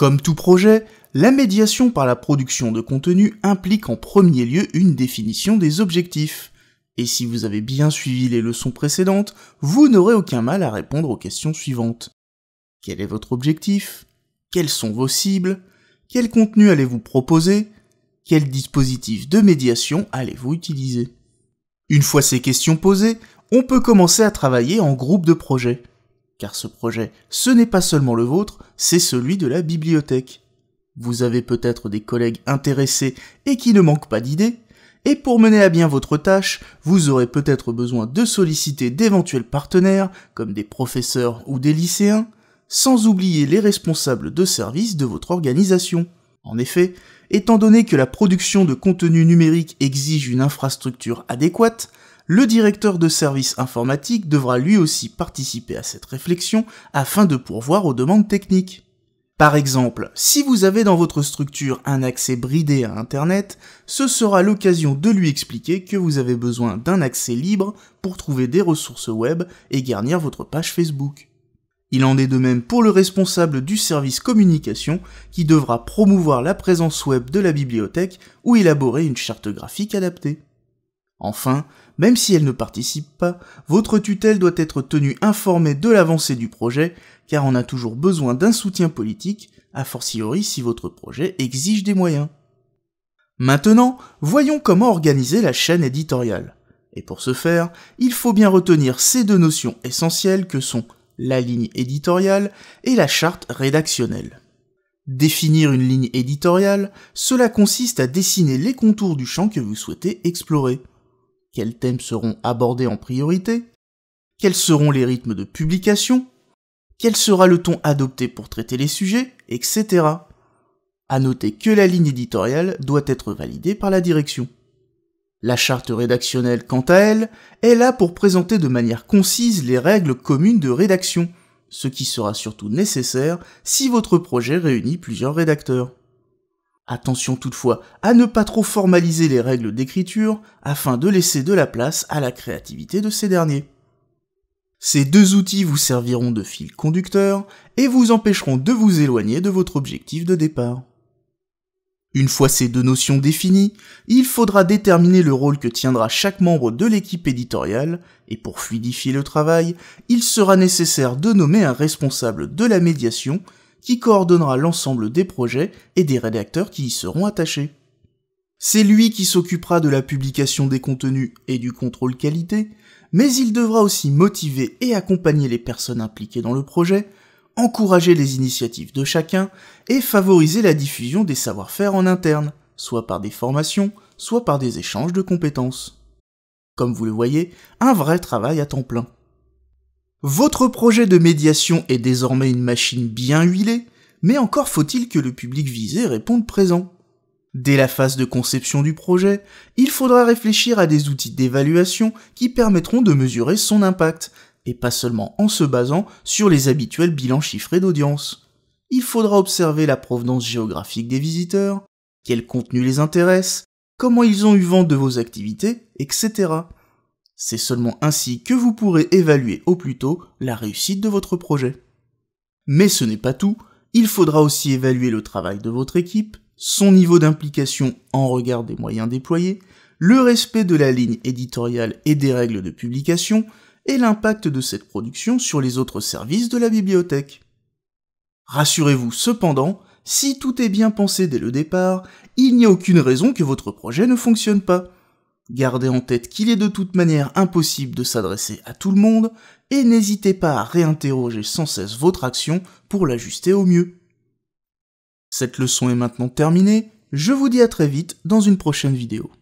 Comme tout projet, la médiation par la production de contenu implique en premier lieu une définition des objectifs. Et si vous avez bien suivi les leçons précédentes, vous n'aurez aucun mal à répondre aux questions suivantes. Quel est votre objectif Quelles sont vos cibles Quel contenu allez-vous proposer Quel dispositif de médiation allez-vous utiliser Une fois ces questions posées, on peut commencer à travailler en groupe de projet car ce projet, ce n'est pas seulement le vôtre, c'est celui de la bibliothèque. Vous avez peut-être des collègues intéressés et qui ne manquent pas d'idées, et pour mener à bien votre tâche, vous aurez peut-être besoin de solliciter d'éventuels partenaires, comme des professeurs ou des lycéens, sans oublier les responsables de service de votre organisation. En effet, étant donné que la production de contenu numérique exige une infrastructure adéquate, le directeur de service informatique devra lui aussi participer à cette réflexion afin de pourvoir aux demandes techniques. Par exemple, si vous avez dans votre structure un accès bridé à Internet, ce sera l'occasion de lui expliquer que vous avez besoin d'un accès libre pour trouver des ressources web et garnir votre page Facebook. Il en est de même pour le responsable du service communication qui devra promouvoir la présence web de la bibliothèque ou élaborer une charte graphique adaptée. Enfin, même si elle ne participe pas, votre tutelle doit être tenue informée de l'avancée du projet, car on a toujours besoin d'un soutien politique, a fortiori si votre projet exige des moyens. Maintenant, voyons comment organiser la chaîne éditoriale. Et pour ce faire, il faut bien retenir ces deux notions essentielles que sont la ligne éditoriale et la charte rédactionnelle. Définir une ligne éditoriale, cela consiste à dessiner les contours du champ que vous souhaitez explorer quels thèmes seront abordés en priorité, quels seront les rythmes de publication, quel sera le ton adopté pour traiter les sujets, etc. À noter que la ligne éditoriale doit être validée par la direction. La charte rédactionnelle, quant à elle, est là pour présenter de manière concise les règles communes de rédaction, ce qui sera surtout nécessaire si votre projet réunit plusieurs rédacteurs. Attention toutefois à ne pas trop formaliser les règles d'écriture afin de laisser de la place à la créativité de ces derniers. Ces deux outils vous serviront de fil conducteur et vous empêcheront de vous éloigner de votre objectif de départ. Une fois ces deux notions définies, il faudra déterminer le rôle que tiendra chaque membre de l'équipe éditoriale, et pour fluidifier le travail, il sera nécessaire de nommer un responsable de la médiation qui coordonnera l'ensemble des projets et des rédacteurs qui y seront attachés. C'est lui qui s'occupera de la publication des contenus et du contrôle qualité, mais il devra aussi motiver et accompagner les personnes impliquées dans le projet, encourager les initiatives de chacun et favoriser la diffusion des savoir-faire en interne, soit par des formations, soit par des échanges de compétences. Comme vous le voyez, un vrai travail à temps plein. Votre projet de médiation est désormais une machine bien huilée, mais encore faut-il que le public visé réponde présent. Dès la phase de conception du projet, il faudra réfléchir à des outils d'évaluation qui permettront de mesurer son impact, et pas seulement en se basant sur les habituels bilans chiffrés d'audience. Il faudra observer la provenance géographique des visiteurs, quel contenu les intéresse, comment ils ont eu vent de vos activités, etc. C'est seulement ainsi que vous pourrez évaluer au plus tôt la réussite de votre projet. Mais ce n'est pas tout, il faudra aussi évaluer le travail de votre équipe, son niveau d'implication en regard des moyens déployés, le respect de la ligne éditoriale et des règles de publication, et l'impact de cette production sur les autres services de la bibliothèque. Rassurez-vous cependant, si tout est bien pensé dès le départ, il n'y a aucune raison que votre projet ne fonctionne pas. Gardez en tête qu'il est de toute manière impossible de s'adresser à tout le monde, et n'hésitez pas à réinterroger sans cesse votre action pour l'ajuster au mieux. Cette leçon est maintenant terminée, je vous dis à très vite dans une prochaine vidéo.